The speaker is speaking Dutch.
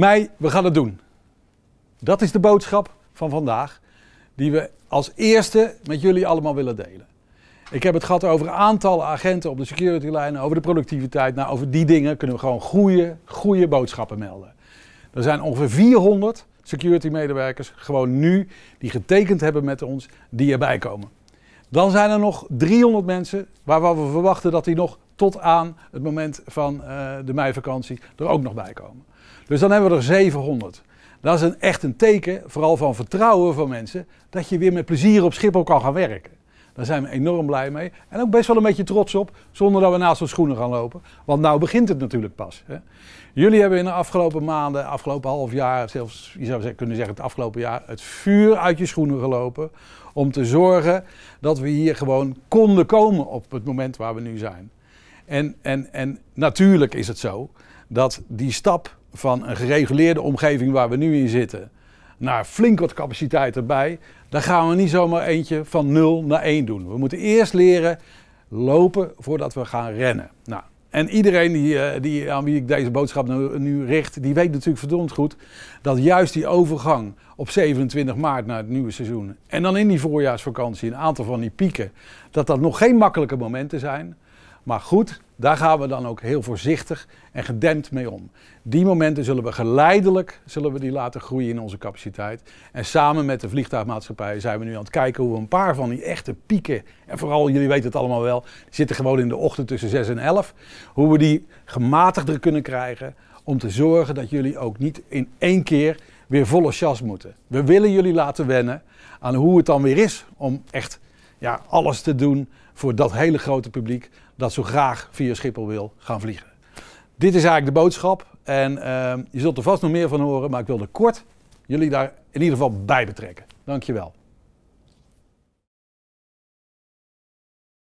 Mij, we gaan het doen. Dat is de boodschap van vandaag, die we als eerste met jullie allemaal willen delen. Ik heb het gehad over aantallen agenten op de securitylijnen, over de productiviteit. Nou, over die dingen kunnen we gewoon goede, goede boodschappen melden. Er zijn ongeveer 400 security-medewerkers gewoon nu die getekend hebben met ons, die erbij komen. Dan zijn er nog 300 mensen waarvan we verwachten dat die nog tot aan het moment van eh, de meivakantie er ook nog bij komen. Dus dan hebben we er 700. Dat is een, echt een teken, vooral van vertrouwen van mensen, dat je weer met plezier op Schiphol kan gaan werken. Daar zijn we enorm blij mee. En ook best wel een beetje trots op, zonder dat we naast onze schoenen gaan lopen. Want nou begint het natuurlijk pas. Hè. Jullie hebben in de afgelopen maanden, afgelopen half jaar, zelfs je zou kunnen zeggen het afgelopen jaar, het vuur uit je schoenen gelopen. Om te zorgen dat we hier gewoon konden komen op het moment waar we nu zijn. En, en, en natuurlijk is het zo dat die stap van een gereguleerde omgeving waar we nu in zitten, naar flink wat capaciteit erbij, daar gaan we niet zomaar eentje van 0 naar 1 doen. We moeten eerst leren lopen voordat we gaan rennen. Nou, en iedereen die, eh, die, aan wie ik deze boodschap nu, nu, richt, die weet natuurlijk verdomd goed dat juist die overgang op 27 maart naar het nieuwe seizoen en dan in die voorjaarsvakantie een aantal van die pieken, dat dat nog geen makkelijke momenten zijn. Maar goed, daar gaan we dan ook heel voorzichtig en gedempt mee om. Die momenten zullen we geleidelijk zullen we die laten groeien in onze capaciteit. En samen met de vliegtuigmaatschappij zijn we nu aan het kijken hoe we een paar van die echte pieken, en vooral jullie weten het allemaal wel, zitten gewoon in de ochtend tussen 6 en 11, hoe we die gematigder kunnen krijgen om te zorgen dat jullie ook niet in één keer weer volle chas moeten. We willen jullie laten wennen aan hoe het dan weer is om echt ja, alles te doen voor dat hele grote publiek dat zo graag via Schiphol wil gaan vliegen. Dit is eigenlijk de boodschap en ehm, je zult er vast nog meer van horen, maar ik wilde kort jullie daar in ieder geval bij betrekken. Dankjewel.